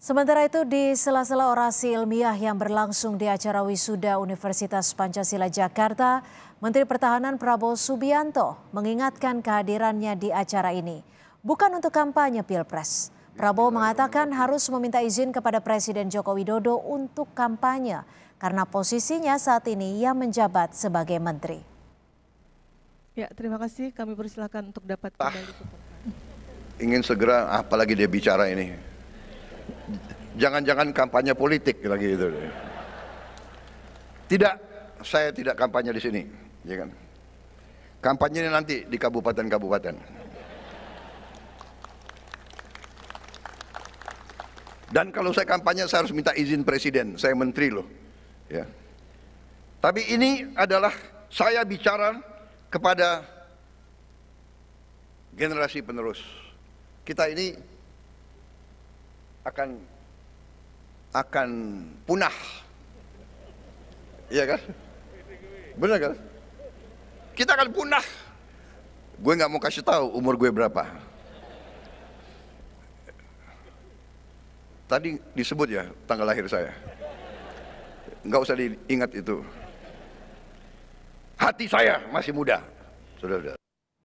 Sementara itu di sela-sela orasi ilmiah yang berlangsung di acara wisuda Universitas Pancasila Jakarta, Menteri Pertahanan Prabowo Subianto mengingatkan kehadirannya di acara ini bukan untuk kampanye Pilpres. Prabowo mengatakan harus meminta izin kepada Presiden Joko Widodo untuk kampanye karena posisinya saat ini ia menjabat sebagai menteri. Ya, terima kasih. Kami persilahkan untuk dapat kembali. Ah, ingin segera apalagi dia bicara ini jangan-jangan kampanye politik lagi itu. Tidak, saya tidak kampanye di sini, ya kan? Kampanye nanti di kabupaten-kabupaten. Dan kalau saya kampanye saya harus minta izin presiden, saya menteri loh. Ya. Tapi ini adalah saya bicara kepada generasi penerus. Kita ini akan akan punah. Iya kan? Benar kan? Kita akan punah. Gue nggak mau kasih tahu umur gue berapa. Tadi disebut ya tanggal lahir saya. Nggak usah diingat itu. Hati saya masih muda. saudara sudah.